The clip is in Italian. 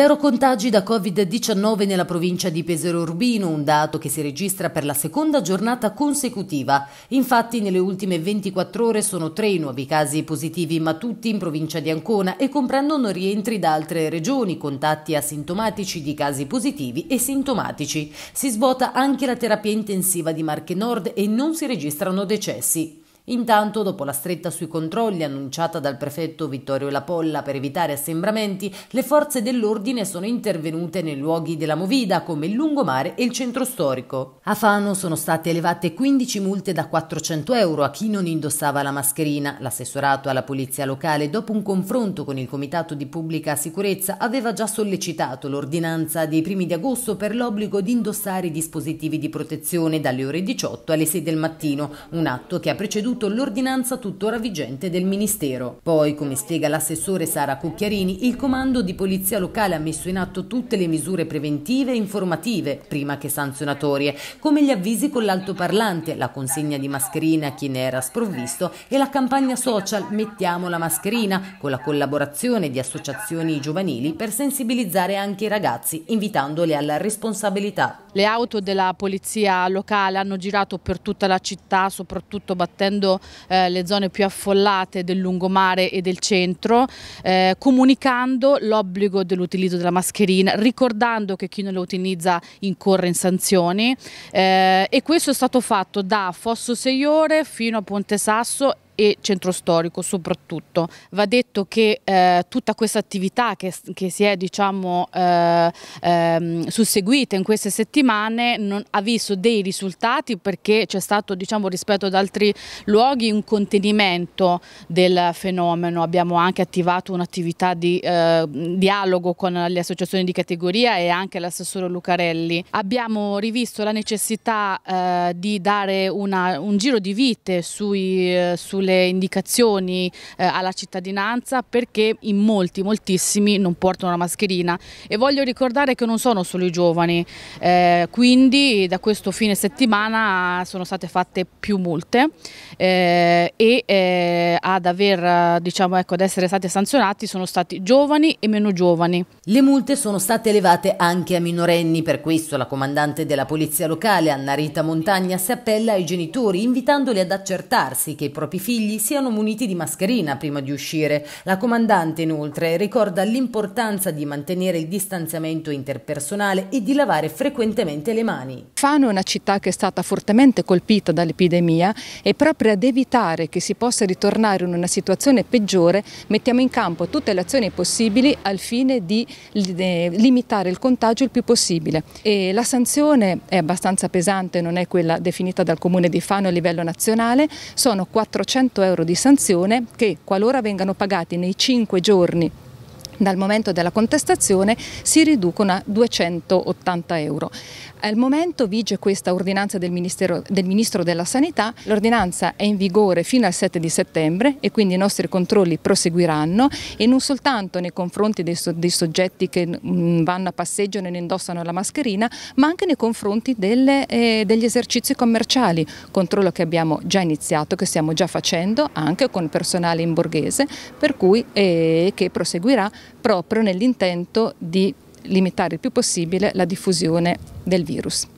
Zero contagi da Covid-19 nella provincia di Pesero Urbino, un dato che si registra per la seconda giornata consecutiva. Infatti nelle ultime 24 ore sono tre i nuovi casi positivi, ma tutti in provincia di Ancona e comprendono rientri da altre regioni, contatti asintomatici di casi positivi e sintomatici. Si svuota anche la terapia intensiva di Marche Nord e non si registrano decessi. Intanto, dopo la stretta sui controlli annunciata dal prefetto Vittorio Lapolla per evitare assembramenti, le forze dell'ordine sono intervenute nei luoghi della movida come il lungomare e il centro storico. A Fano sono state elevate 15 multe da 400 euro a chi non indossava la mascherina. L'assessorato alla polizia locale, dopo un confronto con il Comitato di Pubblica Sicurezza, aveva già sollecitato l'ordinanza dei primi di agosto per l'obbligo di indossare i dispositivi di protezione dalle ore 18 alle 6 del mattino, un atto che ha preceduto sostenuto l'ordinanza tuttora vigente del Ministero. Poi, come spiega l'assessore Sara Cucchiarini, il comando di polizia locale ha messo in atto tutte le misure preventive e informative, prima che sanzionatorie, come gli avvisi con l'altoparlante, la consegna di mascherina a chi ne era sprovvisto e la campagna social Mettiamo la mascherina, con la collaborazione di associazioni giovanili per sensibilizzare anche i ragazzi, invitandoli alla responsabilità. Le auto della polizia locale hanno girato per tutta la città, soprattutto battendo colpendo eh, le zone più affollate del lungomare e del centro, eh, comunicando l'obbligo dell'utilizzo della mascherina, ricordando che chi non la utilizza incorre in sanzioni eh, e questo è stato fatto da Fosso Seiore fino a Ponte Sasso e centro storico soprattutto. Va detto che eh, tutta questa attività che, che si è diciamo, eh, ehm, susseguita in queste settimane non, ha visto dei risultati perché c'è stato diciamo, rispetto ad altri luoghi un contenimento del fenomeno. Abbiamo anche attivato un'attività di eh, dialogo con le associazioni di categoria e anche l'assessore Lucarelli. Abbiamo rivisto la necessità eh, di dare una, un giro di vite sui, eh, sulle delle indicazioni eh, alla cittadinanza perché in molti, moltissimi non portano la mascherina e voglio ricordare che non sono solo i giovani, eh, quindi da questo fine settimana sono state fatte più multe eh, e eh, ad, aver, diciamo, ecco, ad essere stati sanzionati sono stati giovani e meno giovani. Le multe sono state elevate anche a minorenni, per questo la comandante della polizia locale Anna Rita Montagna si appella ai genitori invitandoli ad accertarsi che i propri figli figli siano muniti di mascherina prima di uscire. La comandante inoltre ricorda l'importanza di mantenere il distanziamento interpersonale e di lavare frequentemente le mani. Fano è una città che è stata fortemente colpita dall'epidemia e proprio ad evitare che si possa ritornare in una situazione peggiore mettiamo in campo tutte le azioni possibili al fine di eh, limitare il contagio il più possibile. E la sanzione è abbastanza pesante, non è quella definita dal Comune di Fano a livello nazionale, sono 400 100 euro di sanzione che, qualora vengano pagati nei 5 giorni dal momento della contestazione si riducono a 280 euro. Al momento vige questa ordinanza del, del Ministro della Sanità, l'ordinanza è in vigore fino al 7 di settembre e quindi i nostri controlli proseguiranno e non soltanto nei confronti dei, so dei soggetti che mh, vanno a passeggio e non indossano la mascherina, ma anche nei confronti delle, eh, degli esercizi commerciali, controllo che abbiamo già iniziato, che stiamo già facendo anche con personale in borghese, per cui eh, che proseguirà proprio nell'intento di limitare il più possibile la diffusione del virus.